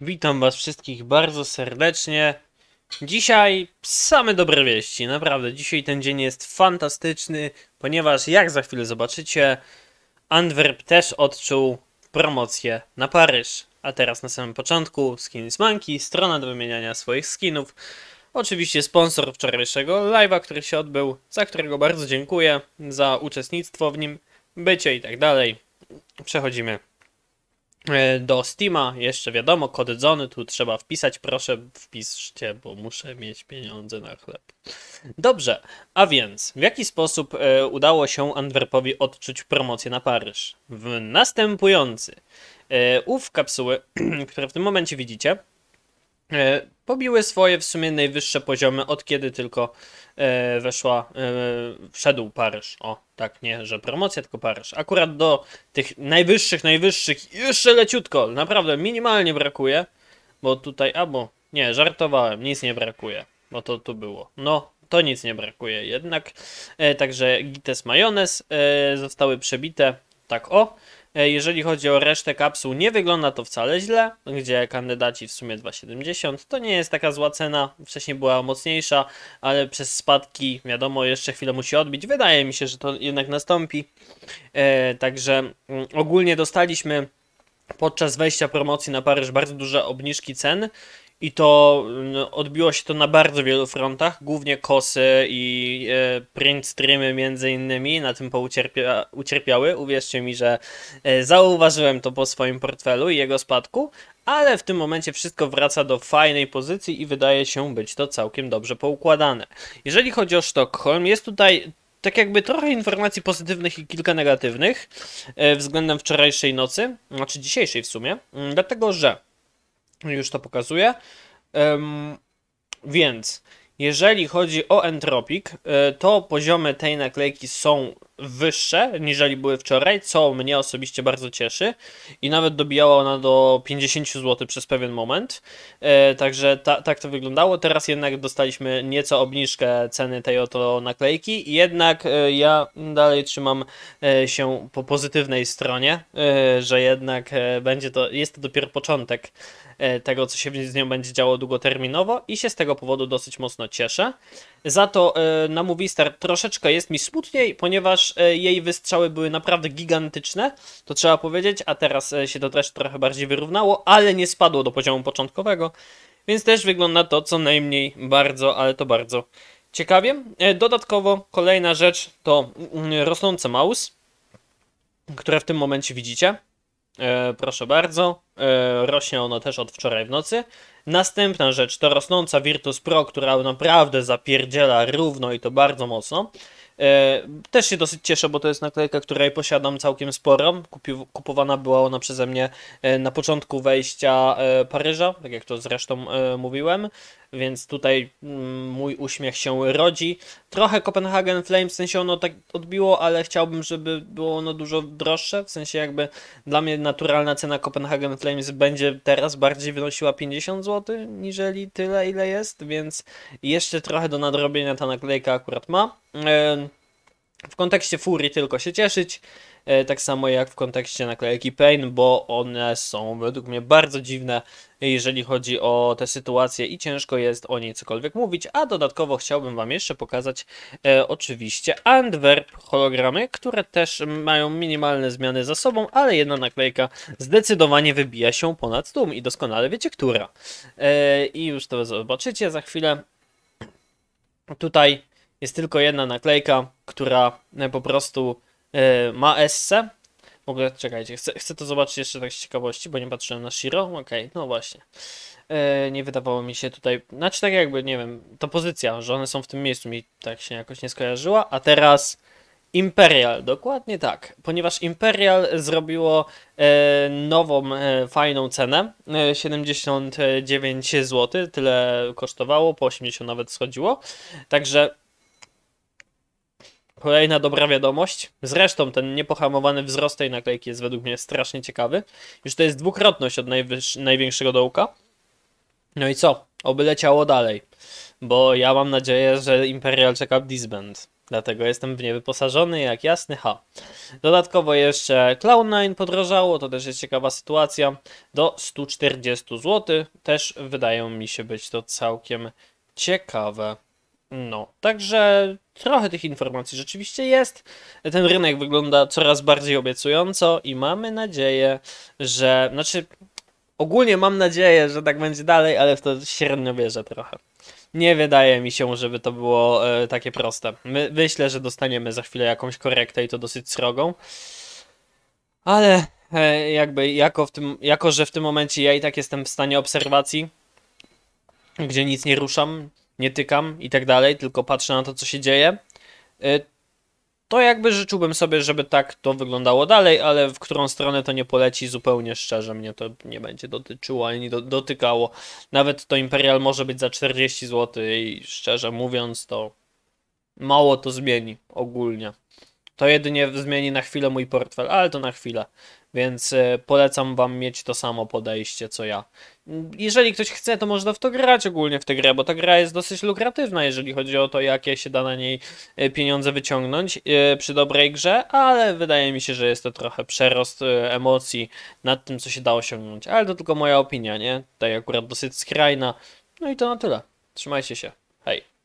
Witam Was wszystkich bardzo serdecznie. Dzisiaj same dobre wieści, naprawdę. Dzisiaj ten dzień jest fantastyczny, ponieważ jak za chwilę zobaczycie, Antwerp też odczuł promocję na Paryż. A teraz na samym początku Skins Monkey, strona do wymieniania swoich skinów. Oczywiście sponsor wczorajszego live'a, który się odbył, za którego bardzo dziękuję, za uczestnictwo w nim, bycie i tak dalej. Przechodzimy E, do Steama, jeszcze wiadomo, kody zony tu trzeba wpisać, proszę wpiszcie, bo muszę mieć pieniądze na chleb. Dobrze, a więc w jaki sposób e, udało się Antwerpowi odczuć promocję na Paryż? W następujący. E, ów kapsuły, które w tym momencie widzicie, E, pobiły swoje w sumie najwyższe poziomy od kiedy tylko e, weszła, e, wszedł Paryż. O, tak, nie, że promocja, tylko Paryż. Akurat do tych najwyższych, najwyższych jeszcze leciutko, naprawdę minimalnie brakuje, bo tutaj, albo, nie, żartowałem, nic nie brakuje, bo to tu było. No, to nic nie brakuje jednak. Także Gites Majonez zostały przebite, tak o. E, jeżeli chodzi o resztę kapsuł, nie wygląda to wcale źle, gdzie kandydaci w sumie 2,70 to nie jest taka zła cena, wcześniej była mocniejsza, ale przez spadki wiadomo jeszcze chwilę musi odbić, wydaje mi się, że to jednak nastąpi, e, także mm, ogólnie dostaliśmy podczas wejścia promocji na Paryż bardzo duże obniżki cen i to mm, odbiło się to na bardzo wielu frontach, głównie kosy i e, print streamy między innymi na tym poucierpia, ucierpiały. Uwierzcie mi, że e, zauważyłem to po swoim portfelu i jego spadku, ale w tym momencie wszystko wraca do fajnej pozycji i wydaje się być to całkiem dobrze poukładane. Jeżeli chodzi o Sztokholm, jest tutaj tak jakby trochę informacji pozytywnych i kilka negatywnych e, względem wczorajszej nocy, znaczy dzisiejszej w sumie, mm, dlatego że już to pokazuję. Um, więc jeżeli chodzi o Entropik, e, to poziomy tej naklejki są wyższe niż były wczoraj, co mnie osobiście bardzo cieszy i nawet dobijała ona do 50 zł przez pewien moment. E, także ta, tak to wyglądało. Teraz jednak dostaliśmy nieco obniżkę ceny tej oto naklejki, jednak e, ja dalej trzymam się po pozytywnej stronie, że jednak będzie to, jest to dopiero początek tego, co się z nią będzie działo długoterminowo i się z tego powodu dosyć mocno cieszę. Za to e, na Star troszeczkę jest mi smutniej, ponieważ e, jej wystrzały były naprawdę gigantyczne, to trzeba powiedzieć, a teraz e, się to też trochę bardziej wyrównało, ale nie spadło do poziomu początkowego, więc też wygląda to co najmniej bardzo, ale to bardzo ciekawie. Dodatkowo kolejna rzecz to mm, mm, rosnące mouse, które w tym momencie widzicie. E, proszę bardzo, e, rośnie ono też od wczoraj w nocy. Następna rzecz to rosnąca Virtus Pro, która naprawdę zapierdziela równo i to bardzo mocno. E, też się dosyć cieszę, bo to jest naklejka, której posiadam całkiem sporo. Kupił, kupowana była ona przeze mnie e, na początku wejścia e, Paryża, tak jak to zresztą e, mówiłem więc tutaj mm, mój uśmiech się rodzi. Trochę Copenhagen Flames w sensie ono tak odbiło, ale chciałbym, żeby było ono dużo droższe, w sensie jakby dla mnie naturalna cena Copenhagen Flames będzie teraz bardziej wynosiła 50 zł, niżeli tyle ile jest, więc jeszcze trochę do nadrobienia ta naklejka akurat ma. Yy w kontekście Fury tylko się cieszyć, e, tak samo jak w kontekście naklejki Pain, bo one są według mnie bardzo dziwne, jeżeli chodzi o tę sytuację i ciężko jest o niej cokolwiek mówić, a dodatkowo chciałbym Wam jeszcze pokazać e, oczywiście Antwerp hologramy, które też mają minimalne zmiany za sobą, ale jedna naklejka zdecydowanie wybija się ponad tłum i doskonale wiecie która. E, I już to zobaczycie za chwilę. Tutaj jest tylko jedna naklejka, która e, po prostu e, ma SC. W ogóle, czekajcie, chcę, chcę to zobaczyć jeszcze tak z ciekawości, bo nie patrzyłem na Shiro. Okej, okay, no właśnie. E, nie wydawało mi się tutaj, znaczy tak jakby, nie wiem, to pozycja, że one są w tym miejscu, mi tak się jakoś nie skojarzyła. A teraz Imperial, dokładnie tak, ponieważ Imperial zrobiło e, nową, e, fajną cenę, e, 79 zł, tyle kosztowało, po 80 nawet schodziło, także Kolejna dobra wiadomość. Zresztą ten niepohamowany wzrost tej naklejki jest według mnie strasznie ciekawy. Już to jest dwukrotność od największego dołka. No i co? Oby leciało dalej. Bo ja mam nadzieję, że Imperial czeka disband. Dlatego jestem w nie wyposażony jak jasny ha. Dodatkowo jeszcze Cloud9 podrożało, to też jest ciekawa sytuacja. Do 140 zł też wydaje mi się być to całkiem ciekawe. No, także trochę tych informacji rzeczywiście jest. Ten rynek wygląda coraz bardziej obiecująco i mamy nadzieję, że. Znaczy, ogólnie mam nadzieję, że tak będzie dalej, ale w to średnio wierzę trochę. Nie wydaje mi się, żeby to było e, takie proste. My, myślę, że dostaniemy za chwilę jakąś korektę i to dosyć srogą. Ale e, jakby jako, w tym, jako, że w tym momencie ja i tak jestem w stanie obserwacji, gdzie nic nie ruszam, nie tykam i tak dalej, tylko patrzę na to, co się dzieje, y, to jakby życzyłbym sobie, żeby tak to wyglądało dalej, ale w którą stronę to nie poleci, zupełnie szczerze mnie to nie będzie dotyczyło ani do, dotykało. Nawet to Imperial może być za 40 zł i szczerze mówiąc, to mało to zmieni ogólnie. To jedynie zmieni na chwilę mój portfel, ale to na chwilę. Więc e, polecam wam mieć to samo podejście co ja. Jeżeli ktoś chce, to można w to grać ogólnie w tę grę, bo ta gra jest dosyć lukratywna, jeżeli chodzi o to, jakie się da na niej e, pieniądze wyciągnąć e, przy dobrej grze, ale wydaje mi się, że jest to trochę przerost emocji nad tym, co się da osiągnąć. Ale to tylko moja opinia, nie? Tutaj akurat dosyć skrajna. No i to na tyle. Trzymajcie się. Hej.